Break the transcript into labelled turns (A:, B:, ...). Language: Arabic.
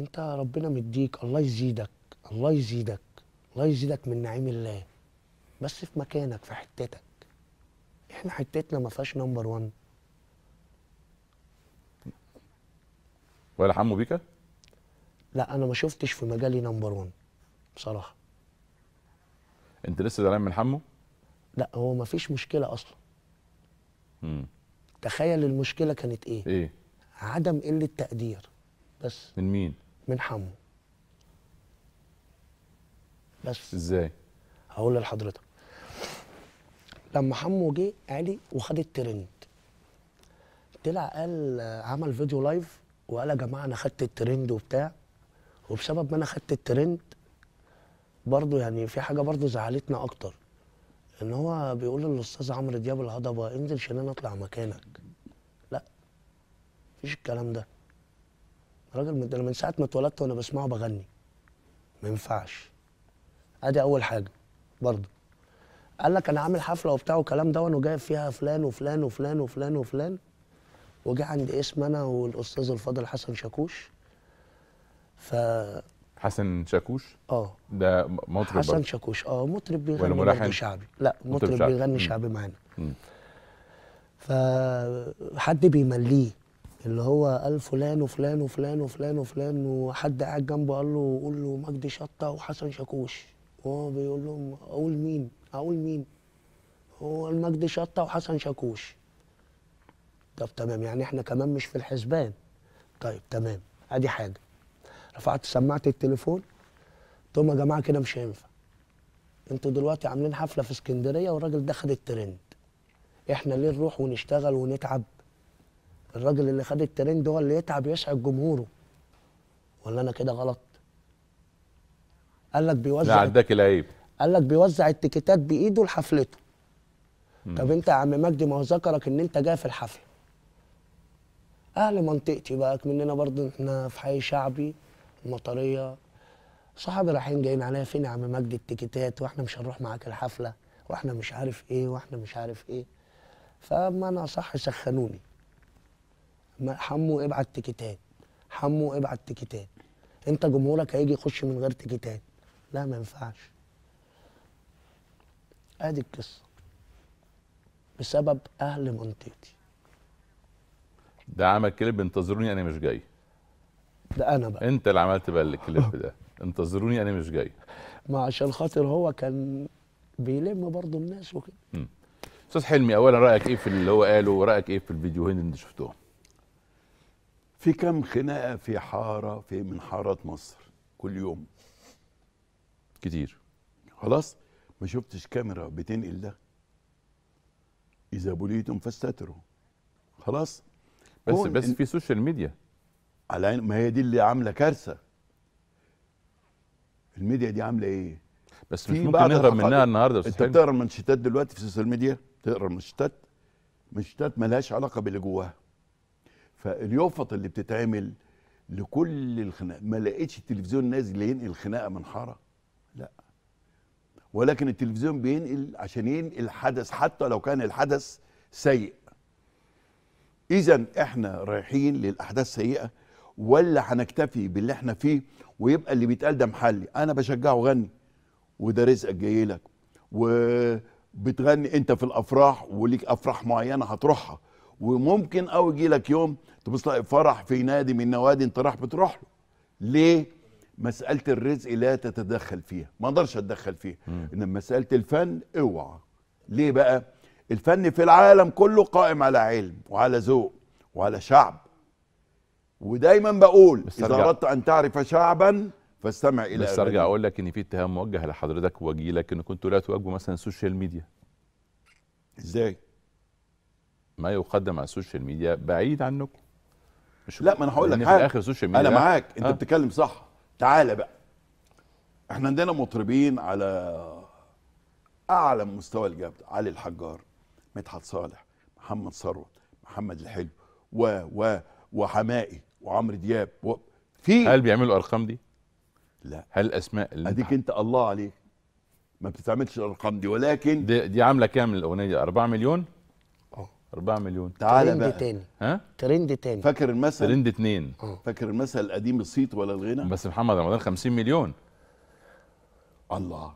A: انت ربنا مديك الله يزيدك الله يزيدك الله يزيدك من نعيم الله بس في مكانك في حتتك احنا حتتنا ما فيهاش نمبر 1
B: ولا حمو بيكا؟
A: لا انا ما شفتش في مجالي نمبر 1 بصراحه
B: انت لسه زعلان من حمو؟
A: لا هو ما فيش مشكله اصلا امم تخيل المشكله كانت ايه؟ ايه؟ عدم قله تقدير
B: بس من مين؟ من حمو بس ازاي
A: هقول لحضرتك لما حمو جه علي وخد الترند طلع قال عمل فيديو لايف وقال يا جماعه انا خدت الترند وبتاع وبسبب ما انا خدت الترند برضه يعني في حاجه برضه زعلتنا اكتر ان هو بيقول للاستاذ عمرو دياب الهضبه انزل شنان اطلع مكانك لا مفيش الكلام ده راجل انا من ساعه ما اتولدت وانا بسمعه بغني ما ينفعش ادي اول حاجه برضه قال لك انا عامل حفله وبتاع وكلام ده وانا جايب فيها فلان وفلان وفلان وفلان وفلان وجه عند اسم انا والاستاذ الفاضل حسن شاكوش ف
B: حسن شاكوش اه ده مطرب حسن برضه.
A: شاكوش اه مطرب بيغني برضه شعبي لا مطرب, مطرب شعبي. بيغني شعبي معانا فحد بيمليه اللي هو قال فلان وفلان وفلان وفلان وفلان وحد قاعد جنبه قال له قول له مجدي شطه وحسن شاكوش وهو بيقول لهم اقول مين اقول مين هو مجدي شطه وحسن شاكوش طب تمام يعني احنا كمان مش في الحسبان طيب تمام ادي حاجه رفعت سماعه التليفون قلت لهم يا جماعه كده مش هينفع انتوا دلوقتي عاملين حفله في اسكندريه والراجل ده خد الترند احنا ليه نروح ونشتغل ونتعب الراجل اللي خد الترند هو اللي يتعب يشعل جمهوره ولا انا كده غلط قال لك بيوزع لا عداك العيب قال لك بيوزع التيكيتات بايده لحفلته طب انت يا عم مجدي ما هو ذكرك ان انت جاي في الحفله اهل منطقتي بقى مننا برضه احنا في حي شعبي المطريه صحابي رايحين جايين عليا فين يا عم مجدي التيكيتات واحنا مش هنروح معاك الحفله واحنا مش عارف ايه واحنا مش عارف ايه فما انا صح سخنوني حمو ابعت تيكيتات حمو ابعت تيكيتات انت جمهورك هيجي يخش من غير تيكيتات لا ما ينفعش ادي القصه بسبب اهل منطقتي
B: ده عمل كليب انتظروني انا مش جاي ده انا بقى انت اللي عملت بقى الكليب ده انتظروني انا مش جاي
A: ما عشان خاطر هو كان بيلم برضه الناس وكده
B: استاذ حلمي اولا رايك ايه في اللي هو قاله ورايك ايه في الفيديوهين اللي شفتهم
C: في كم خناقه في حاره في من حارات مصر كل يوم كتير خلاص ما شفتش كاميرا بتنقل ده اذا بليتم فاستتروا خلاص بس بس في سوشيال ميديا على عين ما هي دي اللي عامله كارثه الميديا دي عامله ايه بس مش ممكن نهرب منها النهارده انت بتقرا المنشطات دلوقتي في السوشيال ميديا تقرا المنشطات منشطات ملهاش علاقه باللي جواها فاليوفط اللي بتتعمل لكل الخناقه ما لقيتش التلفزيون نازل ينقل خناقه من حاره لا ولكن التلفزيون بينقل عشان ينقل حدث حتى لو كان الحدث سيء اذا احنا رايحين للاحداث سيئه ولا هنكتفي باللي احنا فيه ويبقى اللي بيتقال ده محلي انا بشجعه غني وده رزقك جاي لك وبتغني انت في الافراح وليك افراح معينه هتروحها وممكن او يجي لك يوم تبص تلاقي فرح في نادي من نوادي انت راح بتروح له ليه مساله الرزق لا تتدخل فيها ما اقدرش اتدخل فيها انما مساله الفن اوعى ليه بقى الفن في العالم كله قائم على علم وعلى ذوق وعلى شعب ودايما بقول اذا اردت ان تعرف شعبا فاستمع الى بس ارجع
B: اقول لك ان في اتهام موجه لحضرتك واجي لك ان كنت لا تواجهوا مثلا السوشيال ميديا ازاي ما يقدم على السوشيال ميديا بعيد عنكم
C: مش لا ما انا هقول لك حاجه في الاخر السوشيال ميديا انا معاك انت آه. بتتكلم صح تعالى بقى احنا عندنا مطربين على اعلى مستوى الجبل علي الحجار مدحت صالح محمد ثروت محمد الحلو و و وحمائي وعمرو دياب و... في هل
B: بيعملوا الارقام دي؟ لا هل الاسماء اللي اديك
C: انت الله عليك
B: ما بتتعملش الارقام دي ولكن دي, دي عامله كام الاغنيه دي 4 مليون 4 مليون تعالى ترند بقى. تاني ها
A: ترند تاني فاكر المثل ترند
B: اتنين آه. فاكر المثل القديم الصيت ولا الغنى بس محمد رمضان 50 مليون الله